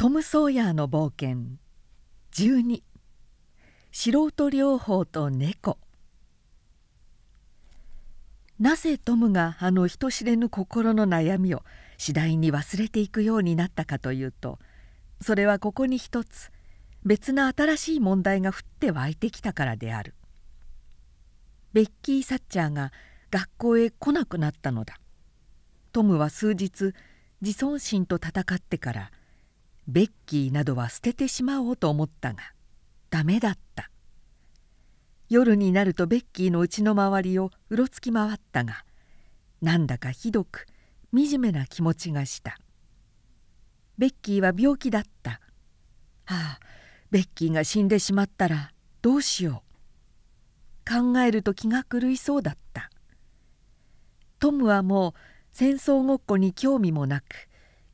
トム・ソーヤーの冒険12素人療法と猫なぜトムがあの人知れぬ心の悩みを次第に忘れていくようになったかというとそれはここに一つ別な新しい問題が降って湧いてきたからであるベッキー・サッチャーが学校へ来なくなったのだトムは数日自尊心と戦ってからベッキーなどは捨ててしまおうと思ったがダメだった夜になるとベッキーのうちの周りをうろつき回ったがなんだかひどく惨めな気持ちがしたベッキーは病気だったはあベッキーが死んでしまったらどうしよう考えると気が狂いそうだったトムはもう戦争ごっこに興味もなく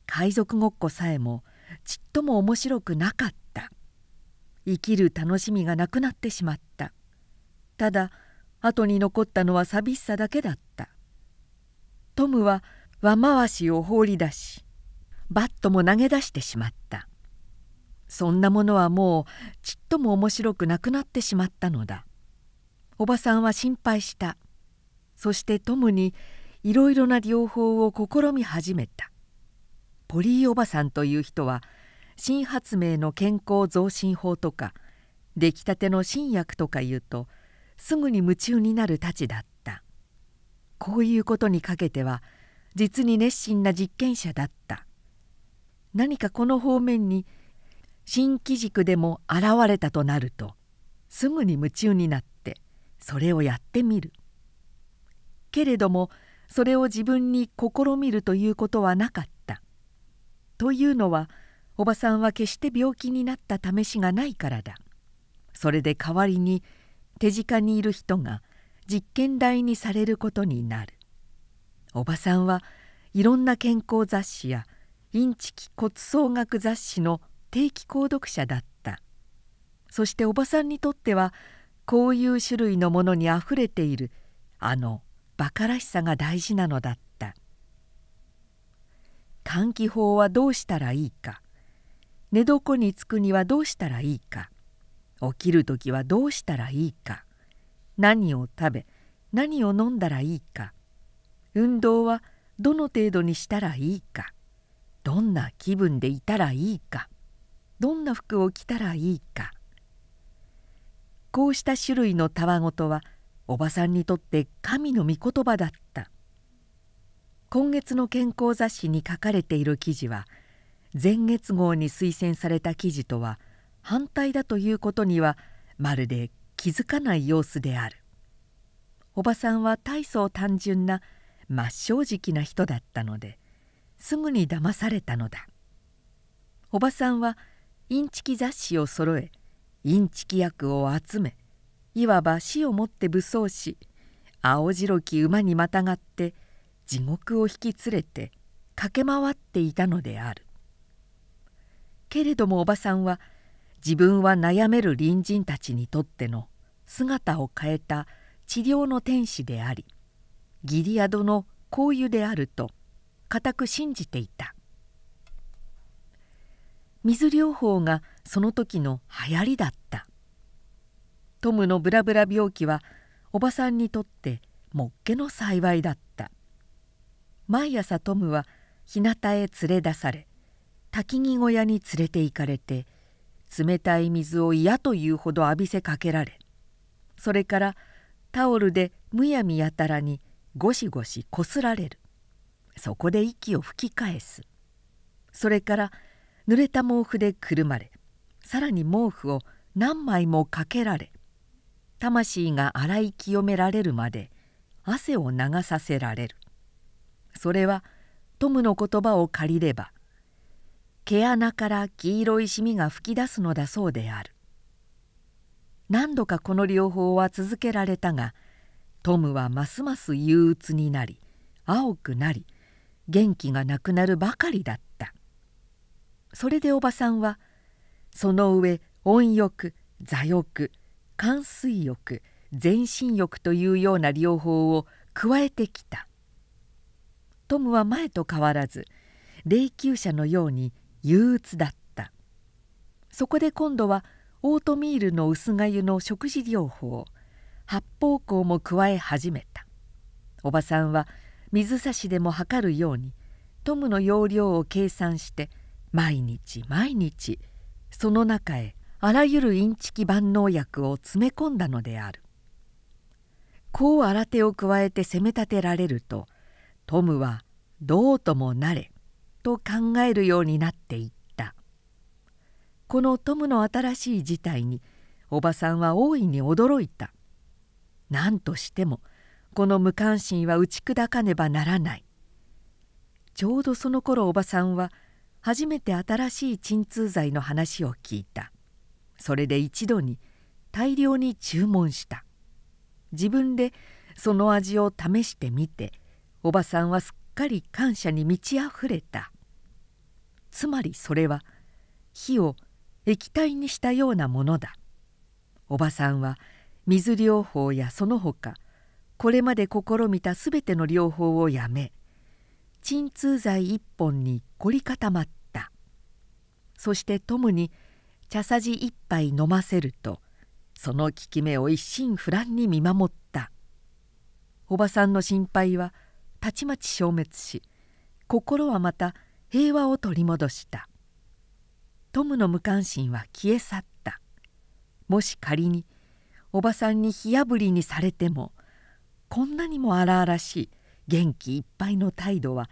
海賊ごっこさえもちっとも面白くなかった生きる楽しみがなくなってしまったただ後に残ったのは寂しさだけだったトムは輪回しを放り出しバットも投げ出してしまったそんなものはもうちっとも面白くなくなってしまったのだおばさんは心配したそしてトムにいろいろな療法を試み始めたポリーおばさんという人は新発明の健康増進法とか出来たての新薬とか言うとすぐに夢中になるたちだったこういうことにかけては実に熱心な実験者だった何かこの方面に新機軸でも現れたとなるとすぐに夢中になってそれをやってみるけれどもそれを自分に試みるということはなかったというのはおばさんは決して病気になった試しがないからだそれで代わりに手近にいる人が実験台にされることになるおばさんはいろんな健康雑誌やインチキ骨葬学雑誌の定期購読者だったそしておばさんにとってはこういう種類のものにあふれているあのバカらしさが大事なのだった換気法はどうしたらいいか寝床につくにはどうしたらいいか起きる時はどうしたらいいか何を食べ何を飲んだらいいか運動はどの程度にしたらいいかどんな気分でいたらいいかどんな服を着たらいいかこうした種類のたわごとはおばさんにとって神の御言葉だった今月の健康雑誌に書かれている記事は前月号に推薦された記事とは反対だということにはまるで気づかない様子であるおばさんは大層単純な真っ正直な人だったのですぐに騙されたのだおばさんはインチキ雑誌を揃えインチキ役を集めいわば死をもって武装し青白き馬にまたがって「地獄を引き連れて駆け回っていたのであるけれどもおばさんは自分は悩める隣人たちにとっての姿を変えた治療の天使でありギリアドの香油であると固く信じていた水療法がその時の流行りだったトムのブラブラ病気はおばさんにとってもっけの幸いだった毎朝トムは日向へ連れ出され焚き木小屋に連れて行かれて冷たい水を嫌というほど浴びせかけられそれからタオルでむやみやたらにゴシゴシこすられるそこで息を吹き返すそれから濡れた毛布でくるまれさらに毛布を何枚もかけられ魂が洗い清められるまで汗を流させられるそれはトムの言葉を借りれば毛穴から黄色いシミが噴き出すのだそうである何度かこの療法は続けられたがトムはますます憂鬱になり青くなり元気がなくなるばかりだったそれでおばさんはその上温浴座浴寒水浴全身浴というような療法を加えてきたトムは前と変わらず霊柩車のように憂鬱だったそこで今度はオートミールの薄がゆの食事療法発泡香も加え始めたおばさんは水差しでも測るようにトムの容量を計算して毎日毎日その中へあらゆるインチキ万能薬を詰め込んだのであるこう新手を加えて責め立てられるとトムはどうともなれと考えるようになっていったこのトムの新しい事態におばさんは大いに驚いた何としてもこの無関心は打ち砕かねばならないちょうどその頃おばさんは初めて新しい鎮痛剤の話を聞いたそれで一度に大量に注文した自分でその味を試してみておばさんはすっかり感謝に満ちあふれたつまりそれは火を液体にしたようなものだおばさんは水療法やその他これまで試みた全ての療法をやめ鎮痛剤一本に凝り固まったそしてトムに茶さじ一杯飲ませるとその効き目を一心不乱に見守ったおばさんの心配は「たちまち消滅し心はまた平和を取り戻したトムの無関心は消え去ったもし仮におばさんに火あぶりにされてもこんなにも荒々しい元気いっぱいの態度は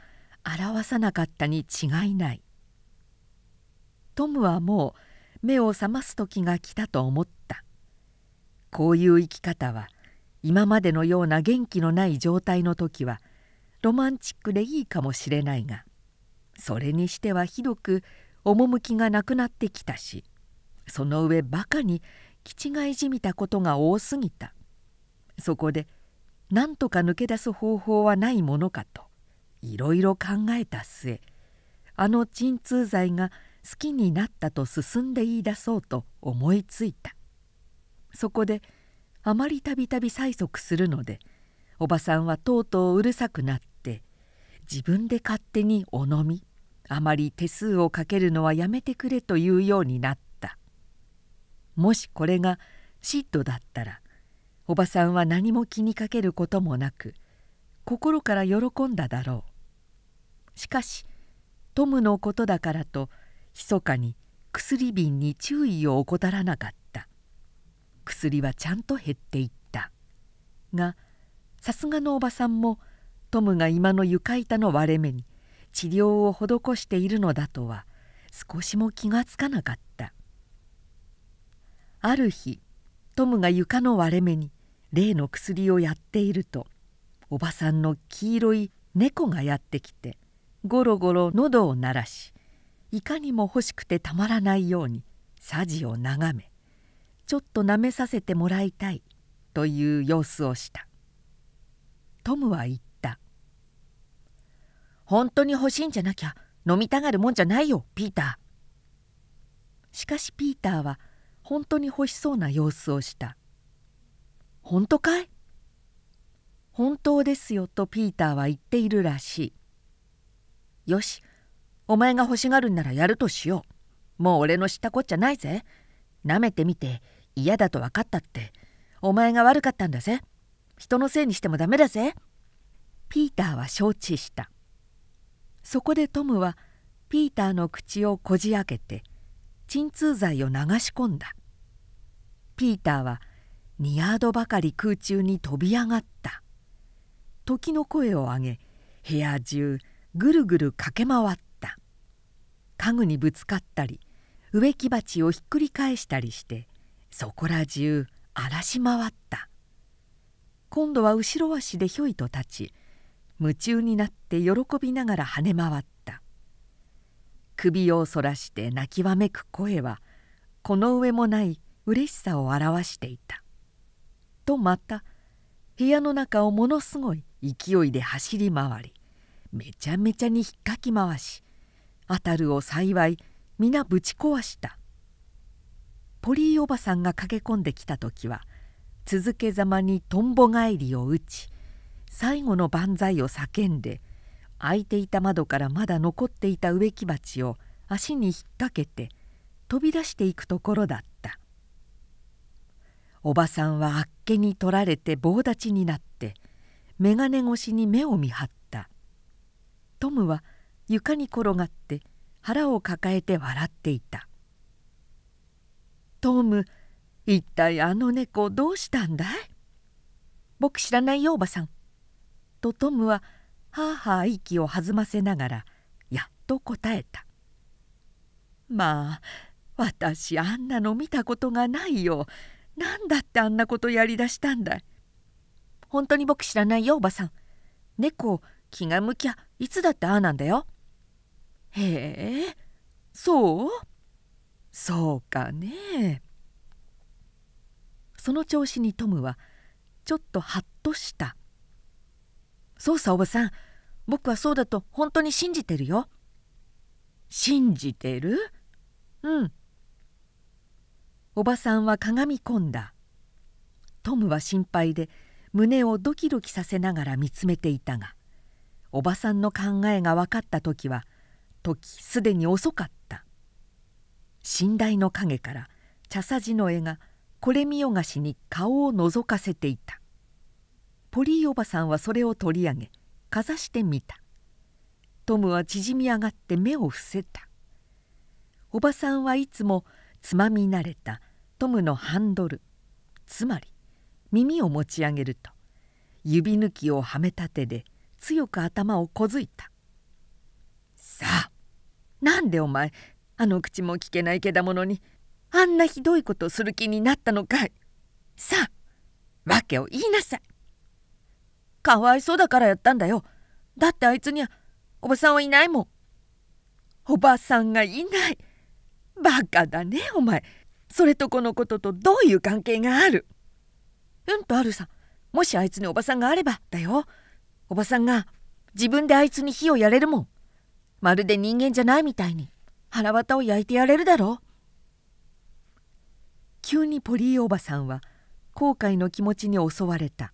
表さなかったに違いないトムはもう目を覚ます時が来たと思ったこういう生き方は今までのような元気のない状態の時はロマンチックでいいかもしれないがそれにしてはひどく趣がなくなってきたしその上バカに気違いじみたことが多すぎたそこで何とか抜け出す方法はないものかといろいろ考えた末あの鎮痛剤が好きになったと進んで言い出そうと思いついたそこであまりたびたび催促するのでおばさんはとうとううるさくなっ自分で勝手にお飲みあまり手数をかけるのはやめてくれというようになったもしこれがシッドだったらおばさんは何も気にかけることもなく心から喜んだだろうしかしトムのことだからと密かに薬瓶に注意を怠らなかった薬はちゃんと減っていったがさすがのおばさんも「トムが今の床板の割れ目に治療を施しているのだとは少しも気がつかなかったある日トムが床の割れ目に例の薬をやっているとおばさんの黄色い猫がやってきてゴロゴロ喉を鳴らしいかにも欲しくてたまらないようにさじを眺めちょっと舐めさせてもらいたいという様子をしたトムは言っ本当に欲しいんじゃなきゃ飲みたがるもんじゃないよピーターしかしピーターは本当に欲しそうな様子をした「本当かい本当ですよ」とピーターは言っているらしい「よしお前が欲しがるんならやるとしようもう俺の知ったこっちゃないぜなめてみて嫌だと分かったってお前が悪かったんだぜ人のせいにしてもダメだぜ」ピーターは承知したそこでトムはピーターの口をこじ開けて鎮痛剤を流し込んだピーターは2ヤードばかり空中に飛び上がった時の声を上げ部屋中ぐるぐる駆け回った家具にぶつかったり植木鉢をひっくり返したりしてそこら中荒らし回った今度は後ろ足でひょいと立ち夢中になって喜びながら跳ね回った首をそらして泣きわめく声はこの上もない嬉しさを表していたとまた部屋の中をものすごい勢いで走り回りめちゃめちゃにひっかき回しあたるを幸い皆ぶち壊したポリーおばさんが駆け込んできた時は続けざまにとんぼ返りを打ち最後の万歳を叫んで開いていた窓からまだ残っていた植木鉢を足に引っ掛けて飛び出していくところだったおばさんはあっけに取られて棒立ちになって眼鏡越しに目を見張ったトムは床に転がって腹を抱えて笑っていた「トム一体あの猫どうしたんだい僕知らないよおばさんとトムははあはあ息を弾ませながらやっと答えた「まあ私あんなの見たことがないよ。何だってあんなことやりだしたんだい。本当に僕知らないよおばさん。猫気が向きゃいつだってああなんだよ。へえそうそうかね。その調子にトムはちょっとハッとしたそうさおばさん僕はそうだと本当に信じてるよ信じてるうんおばさんはかがみ込んだトムは心配で胸をドキドキさせながら見つめていたがおばさんの考えが分かった時は時すでに遅かった寝台の影から茶さじの絵がこれ見よがしに顔をのぞかせていたポリーおばさんはそれを取り上げかざしてみたトムは縮み上がって目を伏せたおばさんはいつもつまみ慣れたトムのハンドルつまり耳を持ち上げると指抜きをはめた手で強く頭をこづいた「さあなんでお前あの口も聞けないけだものにあんなひどいことする気になったのかいさあ訳を言いなさいかわいそうだからやったんだよだってあいつにはおばさんはいないもんおばさんがいないバカだねお前それとこのこととどういう関係があるうんとあるさもしあいつにおばさんがあればだよおばさんが自分であいつに火をやれるもんまるで人間じゃないみたいに腹綿を焼いてやれるだろ急にポリーおばさんは後悔の気持ちに襲われた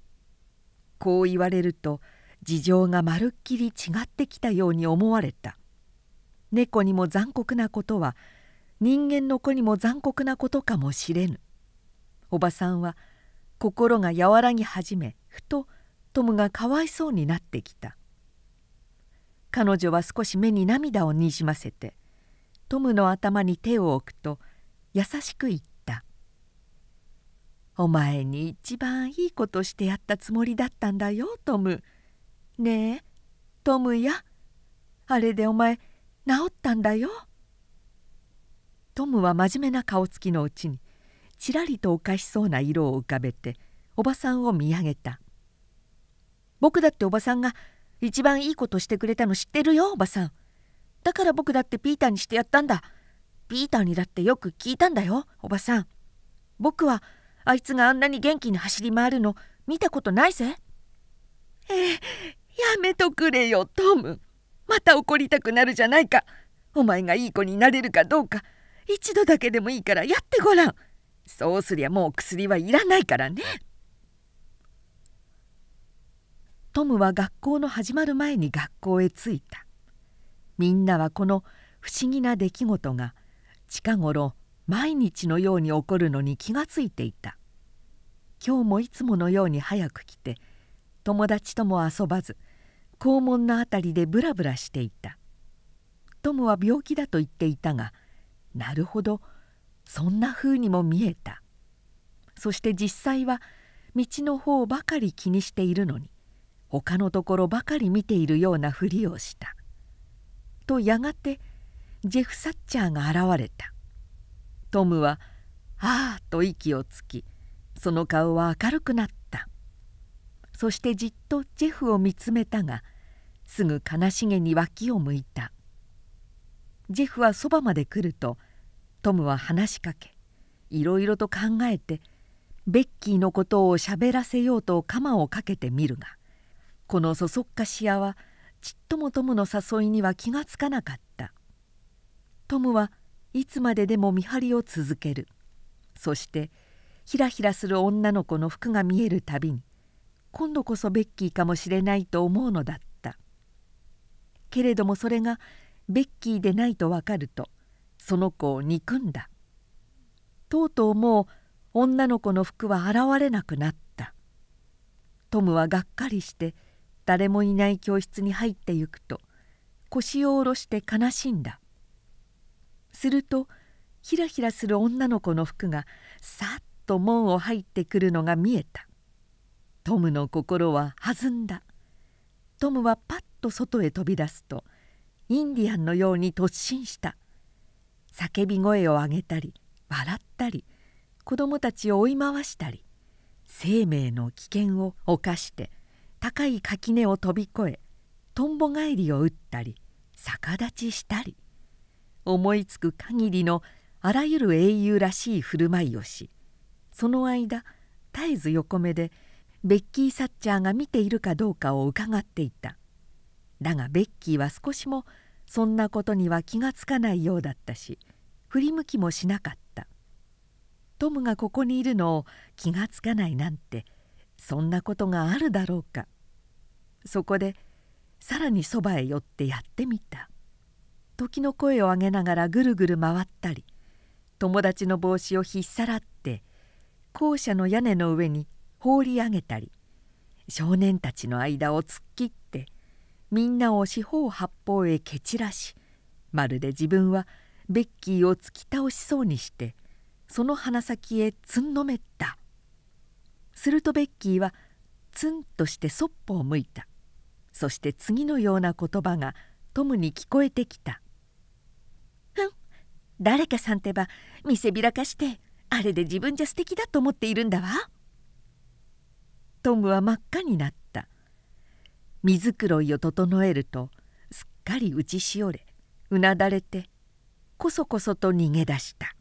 こう言われると事情がまるっきり違ってきたように思われた猫にも残酷なことは人間の子にも残酷なことかもしれぬおばさんは心が和らぎ始めふとトムがかわいそうになってきた彼女は少し目に涙をにじませてトムの頭に手を置くと優しく言っお前に一番いいことしてやったつもりだったんだよトム。ねえトムやあれでお前治ったんだよ。トムは真面目な顔つきのうちにちらりとおかしそうな色を浮かべておばさんを見上げた僕だっておばさんが一番いいことしてくれたの知ってるよおばさんだから僕だってピーターにしてやったんだピーターにだってよく聞いたんだよおばさん僕はあいつがあんなに元気に走り回るの見たことないぜええやめとくれよトムまた怒りたくなるじゃないかお前がいい子になれるかどうか一度だけでもいいからやってごらんそうすりゃもう薬はいらないからねトムは学校の始まる前に学校へ着いたみんなはこの不思議な出来事が近頃毎日のように起こるのに気がついていた今日もいつものように早く来て友達とも遊ばず校門の辺りでブラブラしていたトムは病気だと言っていたがなるほどそんなふうにも見えたそして実際は道の方ばかり気にしているのに他のところばかり見ているようなふりをした。とやがてジェフ・サッチャーが現れたトムは「ああ」と息をつきその顔は明るくなったそしてじっとジェフを見つめたがすぐ悲しげに脇を向いたジェフはそばまで来るとトムは話しかけいろいろと考えてベッキーのことをしゃべらせようと鎌をかけてみるがこのそそっかし屋はちっともトムの誘いには気がつかなかったトムはいつまででも見張りを続けるそしてひらひらする女の子の服が見えるたびに今度こそベッキーかもしれないと思うのだったけれどもそれがベッキーでないと分かるとその子を憎んだとうとうもう女の子の服は現れなくなったトムはがっかりして誰もいない教室に入ってゆくと腰を下ろして悲しんだするとひらひらする女の子の服がさっと門を入ってくるのが見えたトムの心は弾んだトムはパッと外へ飛び出すとインディアンのように突進した叫び声を上げたり笑ったり子供たちを追い回したり生命の危険を冒して高い垣根を飛び越えトンボ返りを打ったり逆立ちしたり思いつく限りのあらゆる英雄らしい振る舞いをしその間絶えず横目でベッキー・サッチャーが見ているかどうかを伺っていただがベッキーは少しもそんなことには気がつかないようだったし振り向きもしなかったトムがここにいるのを気がつかないなんてそんなことがあるだろうかそこでさらにそばへ寄ってやってみた時の声を上げながらぐるぐる回ったり友達の帽子をひっさらって校舎の屋根の上に放り上げたり少年たちの間を突っ切ってみんなを四方八方へ蹴散らしまるで自分はベッキーを突き倒しそうにしてその鼻先へつんのめったするとベッキーはツンとしてそっぽを向いたそして次のような言葉がトムに聞こえてきた誰かさんってば見せびらかしてあれで自分じゃ素敵だと思っているんだわトムは真っ赤になった水づいを整えるとすっかり打ちしおれうなだれてこそこそと逃げ出した